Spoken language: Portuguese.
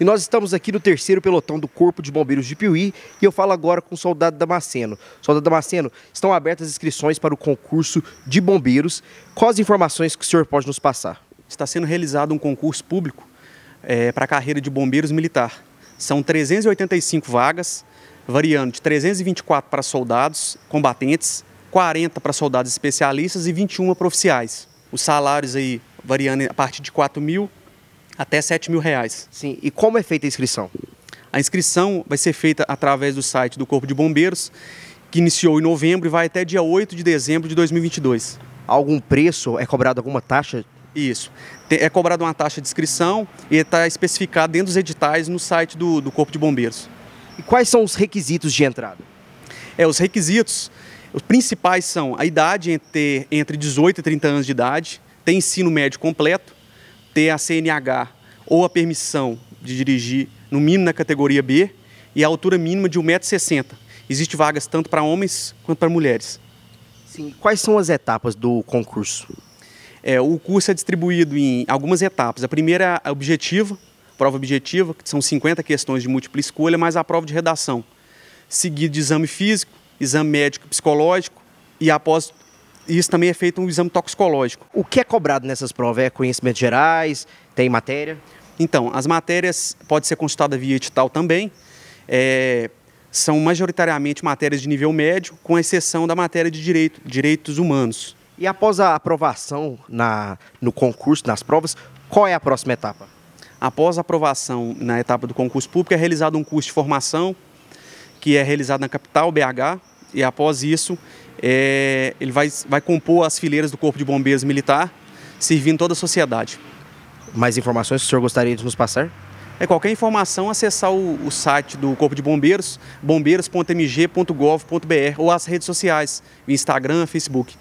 E nós estamos aqui no terceiro pelotão do Corpo de Bombeiros de Piuí e eu falo agora com o soldado Damasceno. Soldado Damasceno, estão abertas as inscrições para o concurso de bombeiros. Quais informações que o senhor pode nos passar? Está sendo realizado um concurso público é, para a carreira de bombeiros militar. São 385 vagas, variando de 324 para soldados combatentes, 40 para soldados especialistas e 21 para oficiais. Os salários aí variando a partir de 4 mil até 7 mil reais. Sim, e como é feita a inscrição? A inscrição vai ser feita através do site do Corpo de Bombeiros, que iniciou em novembro e vai até dia 8 de dezembro de 2022. Algum preço? É cobrado alguma taxa? Isso. É cobrada uma taxa de inscrição e está especificado dentro dos editais no site do, do Corpo de Bombeiros. E quais são os requisitos de entrada? É, os requisitos, os principais são a idade entre, entre 18 e 30 anos de idade, tem ensino médio completo, ter a CNH ou a permissão de dirigir no mínimo na categoria B e a altura mínima de 1,60m. Existem vagas tanto para homens quanto para mulheres. Sim. Quais são as etapas do concurso? É, o curso é distribuído em algumas etapas. A primeira é objetiva, prova objetiva, que são 50 questões de múltipla escolha, mais a prova de redação. Seguido de exame físico, exame médico psicológico e após isso também é feito um exame toxicológico. O que é cobrado nessas provas? É conhecimentos gerais? Tem matéria? Então, as matérias podem ser consultadas via edital também. É, são majoritariamente matérias de nível médio, com exceção da matéria de direito, direitos humanos. E após a aprovação na, no concurso, nas provas, qual é a próxima etapa? Após a aprovação na etapa do concurso público, é realizado um curso de formação, que é realizado na capital, BH, e após isso é, ele vai, vai compor as fileiras do Corpo de Bombeiros Militar, servindo toda a sociedade. Mais informações que o senhor gostaria de nos passar? É, qualquer informação, acessar o, o site do Corpo de Bombeiros, bombeiros.mg.gov.br ou as redes sociais, Instagram, Facebook.